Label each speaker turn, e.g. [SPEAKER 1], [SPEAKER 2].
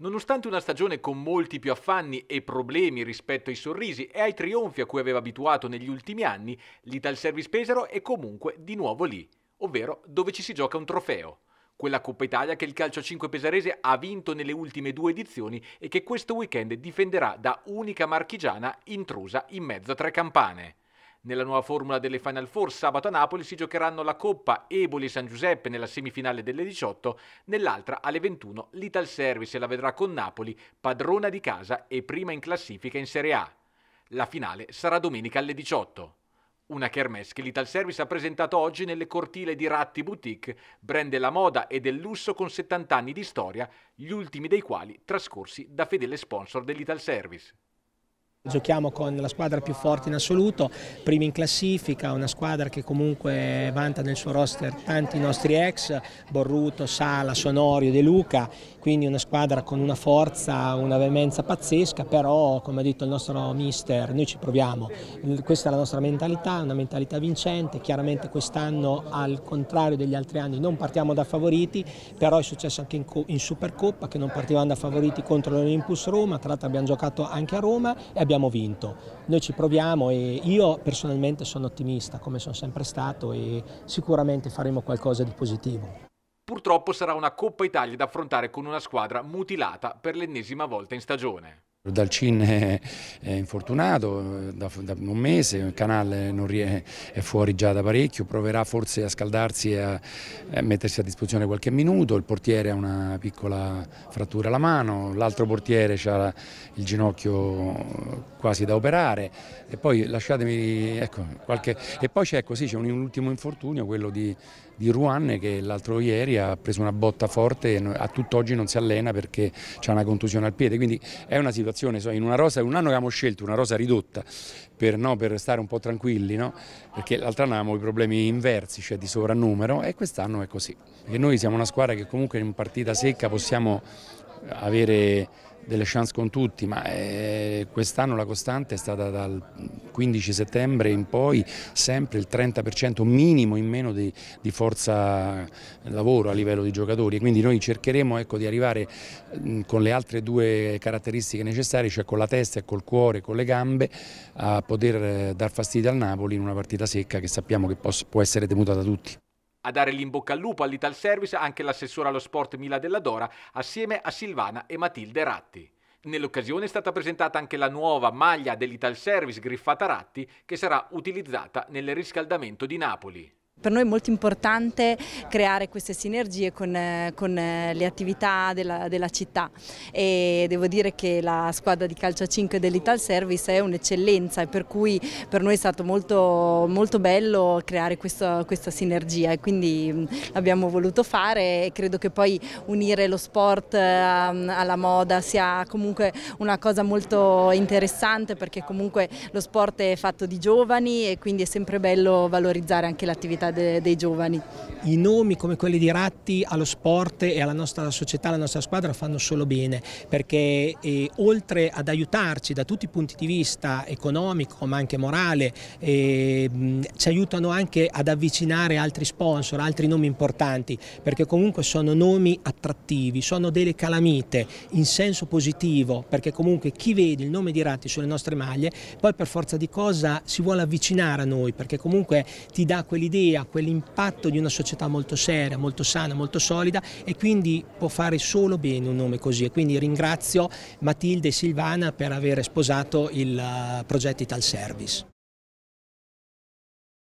[SPEAKER 1] Nonostante una stagione con molti più affanni e problemi rispetto ai sorrisi e ai trionfi a cui aveva abituato negli ultimi anni, l'Ital Service Pesaro è comunque di nuovo lì, ovvero dove ci si gioca un trofeo. Quella Coppa Italia che il calcio 5 pesarese ha vinto nelle ultime due edizioni e che questo weekend difenderà da unica marchigiana intrusa in mezzo a tre campane. Nella nuova formula delle Final Four sabato a Napoli si giocheranno la Coppa Eboli San Giuseppe nella semifinale delle 18, nell'altra alle 21 l'Ital Service la vedrà con Napoli, padrona di casa e prima in classifica in Serie A. La finale sarà domenica alle 18. Una kermesse che l'Ital Service ha presentato oggi nelle cortile di Ratti Boutique, brand della moda e del lusso con 70 anni di storia, gli ultimi dei quali trascorsi da fedele sponsor dell'Ital Service.
[SPEAKER 2] Giochiamo con la squadra più forte in assoluto, prima in classifica, una squadra che comunque vanta nel suo roster tanti nostri ex, Borruto, Sala, Sonorio, De Luca, quindi una squadra con una forza, una veemenza pazzesca, però come ha detto il nostro mister, noi ci proviamo, questa è la nostra mentalità, una mentalità vincente, chiaramente quest'anno al contrario degli altri anni non partiamo da favoriti, però è successo anche in, in Supercoppa che non partivamo da favoriti contro l'Olympus Roma, tra l'altro abbiamo giocato anche a Roma e abbiamo abbiamo vinto, noi ci proviamo e io personalmente sono ottimista come sono sempre stato e sicuramente faremo qualcosa di positivo.
[SPEAKER 1] Purtroppo sarà una Coppa Italia da affrontare con una squadra mutilata per l'ennesima volta in stagione.
[SPEAKER 3] Dalcin è, infortunato eh, da, da, un mese, il canale è, è, fuori già da parecchio, proverà forse a scaldarsi e a, a, mettersi a disposizione qualche minuto, il portiere ha una piccola frattura alla mano, l'altro portiere ha il ginocchio quasi da operare e poi lasciatemi, ecco, qualche... e poi c'è così, ecco, c'è un, un, ultimo infortunio, quello di, di Ruan che l'altro ieri ha preso una botta forte e a tutt'oggi non si allena perché c'è una contusione al piede, quindi è una situazione situazione, in una rosa, un anno abbiamo scelto una rosa ridotta per, no, per stare un po' tranquilli, no? perché l'altro anno avevamo i problemi inversi, cioè di sovrannumero e quest'anno è così. E noi siamo una squadra che comunque in partita secca possiamo avere delle chance con tutti, ma eh, quest'anno la costante è stata dal 15 settembre in poi sempre il 30% minimo in meno di, di, forza lavoro a livello di giocatori, quindi noi cercheremo ecco, di arrivare con le altre due caratteristiche necessarie, cioè con la testa e col cuore, con le gambe, a poter eh, dar fastidio al Napoli in una partita secca che sappiamo che può essere temuta da tutti.
[SPEAKER 1] A dare l'imbocca al lupo all'Ital Service anche l'assessore allo sport Mila Della Dora, assieme a Silvana e Matilde Ratti. Nell'occasione è stata presentata anche la nuova maglia dell'Ital Service griffata Ratti che sarà utilizzata nel riscaldamento di Napoli.
[SPEAKER 4] Per noi è molto importante creare queste sinergie con, eh, con eh, le attività della, della, città e devo dire che la squadra di calcio 5 dell'Ital Service è un'eccellenza e per cui per noi è stato molto, molto bello creare questo, questa sinergia e quindi mm, l'abbiamo voluto fare e credo che poi unire lo sport ehm, alla moda sia comunque una cosa molto interessante perché comunque lo sport è fatto di giovani e quindi è sempre bello valorizzare anche l'attività de, dei giovani.
[SPEAKER 2] I nomi come quelli di Ratti allo sport e alla nostra società, alla nostra squadra fanno solo bene perché eh, oltre ad aiutarci da tutti i punti di vista economico ma anche morale eh, ci aiutano anche ad avvicinare altri sponsor, altri nomi importanti perché comunque sono nomi attrattivi, sono delle calamite in senso positivo perché comunque chi vede il nome di Ratti sulle nostre maglie poi per forza di cosa si vuole avvicinare a noi perché comunque ti dà quell'idea ha quell'impatto di una società molto seria, molto sana, molto solida e quindi può fare solo bene un nome così. E quindi ringrazio Matilde e Silvana per aver sposato il eh, progetto Ital Service.